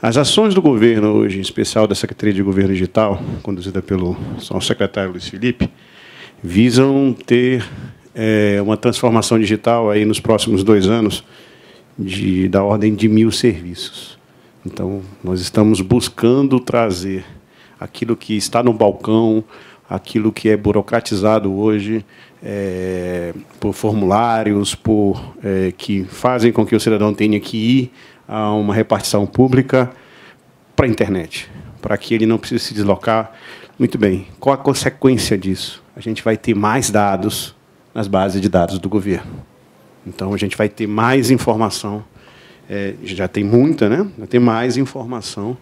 As ações do governo hoje, em especial da Secretaria de Governo Digital, conduzida pelo secretário Luiz Felipe, visam ter é, uma transformação digital aí nos próximos dois anos de, da ordem de mil serviços. Então, nós estamos buscando trazer aquilo que está no balcão, aquilo que é burocratizado hoje é, por formulários, por é, que fazem com que o cidadão tenha que ir a uma repartição pública para a internet, para que ele não precise se deslocar. Muito bem, qual a consequência disso? A gente vai ter mais dados nas bases de dados do governo. Então, a gente vai ter mais informação, é, já tem muita, né? Já tem mais informação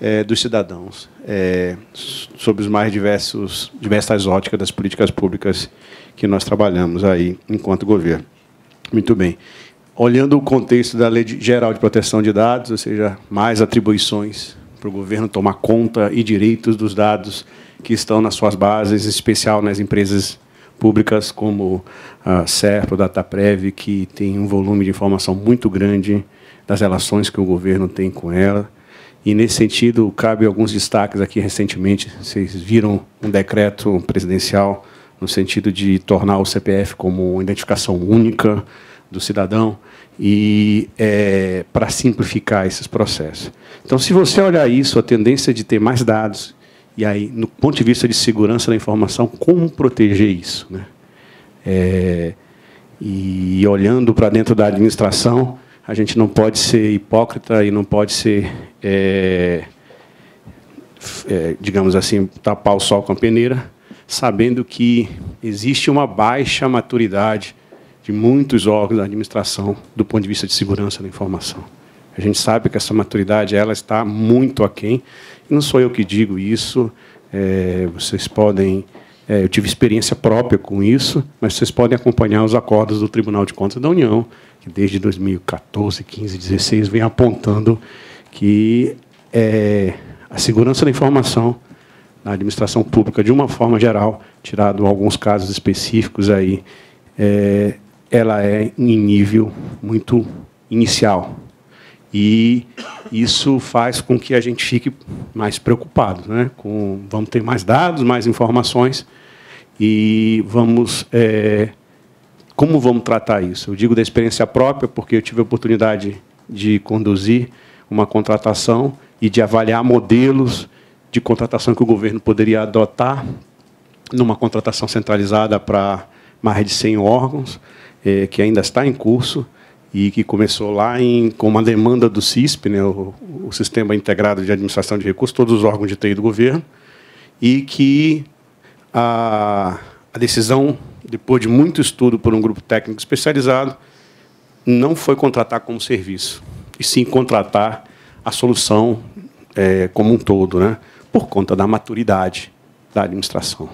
é, dos cidadãos é, sobre os mais diversos, diversas óticas das políticas públicas que nós trabalhamos aí enquanto governo. Muito bem olhando o contexto da Lei Geral de Proteção de Dados, ou seja, mais atribuições para o governo tomar conta e direitos dos dados que estão nas suas bases, em especial nas empresas públicas como a SERPRO, DataPrev, que tem um volume de informação muito grande das relações que o governo tem com ela. E, nesse sentido, cabe alguns destaques aqui recentemente. Vocês viram um decreto presidencial no sentido de tornar o CPF como identificação única, do cidadão e é, para simplificar esses processos. Então, se você olhar isso, a tendência de ter mais dados e aí, no ponto de vista de segurança da informação, como proteger isso, né? É, e olhando para dentro da administração, a gente não pode ser hipócrita e não pode ser, é, é, digamos assim, tapar o sol com a peneira, sabendo que existe uma baixa maturidade de muitos órgãos da administração do ponto de vista de segurança da informação. A gente sabe que essa maturidade ela está muito aquém. não sou eu que digo isso. É, vocês podem é, eu tive experiência própria com isso, mas vocês podem acompanhar os acordos do Tribunal de Contas da União, que desde 2014, 15, 16 vem apontando que é, a segurança da informação na administração pública, de uma forma geral, tirado alguns casos específicos aí, é, ela é em nível muito inicial. E isso faz com que a gente fique mais preocupado, né? Com, vamos ter mais dados, mais informações e vamos é, como vamos tratar isso? Eu digo da experiência própria porque eu tive a oportunidade de conduzir uma contratação e de avaliar modelos de contratação que o governo poderia adotar numa contratação centralizada para mais de 100 órgãos, é, que ainda está em curso e que começou lá em, com uma demanda do CISP, né, o, o, Sistema Integrado de Administração de Recursos, todos os órgãos de TI do governo, e que a, a decisão, depois de muito estudo por um grupo técnico especializado, não foi contratar como serviço, e sim contratar a solução é, como um todo, né, por conta da maturidade da administração.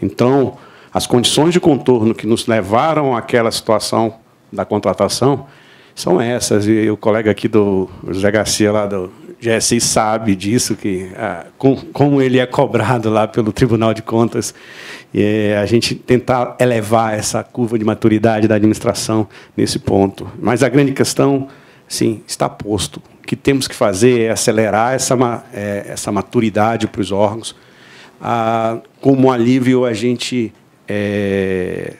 Então, as condições de contorno que nos levaram àquela situação da contratação são essas. E o colega aqui do José Garcia, lá do GSI, sabe disso, que ah, com, como ele é cobrado lá pelo Tribunal de Contas. E a gente tentar elevar essa curva de maturidade da administração nesse ponto. Mas a grande questão, sim, está posto. O que temos que fazer é acelerar essa, é, essa maturidade para os órgãos. Ah, como alívio, a gente é,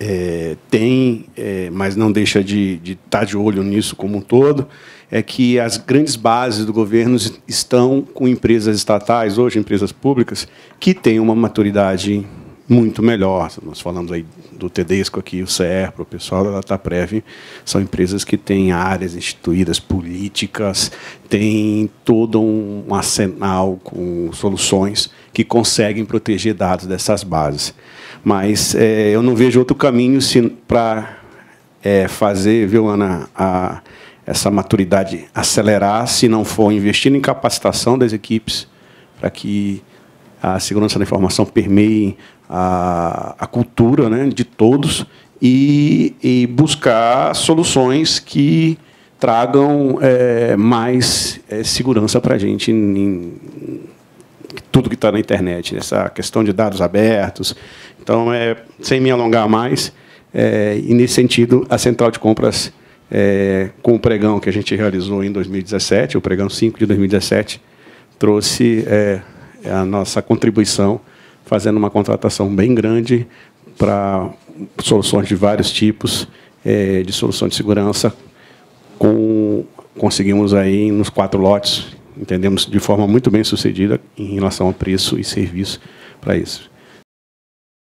é, tem, é, mas não deixa de estar de, tá de olho nisso como um todo, é que as grandes bases do governo estão com empresas estatais, hoje empresas públicas, que têm uma maturidade muito melhor. Nós falamos aí do Tedesco aqui, o CER, o pessoal da Dataprev, são empresas que têm áreas instituídas, políticas, têm todo um arsenal com soluções que conseguem proteger dados dessas bases. Mas é, eu não vejo outro caminho para é, fazer, viu, Ana, a, essa maturidade acelerar se não for investindo em capacitação das equipes para que a segurança da informação permeie a, a cultura né, de todos e, e buscar soluções que tragam é, mais é, segurança para a gente em, tudo que está na internet, essa questão de dados abertos. Então, é, sem me alongar mais, é, e nesse sentido, a central de compras, é, com o pregão que a gente realizou em 2017, o pregão 5 de 2017, trouxe é, a nossa contribuição fazendo uma contratação bem grande para soluções de vários tipos é, de solução de segurança. Com, conseguimos aí nos quatro lotes, entendemos de forma muito bem sucedida em relação a preço e serviço para isso.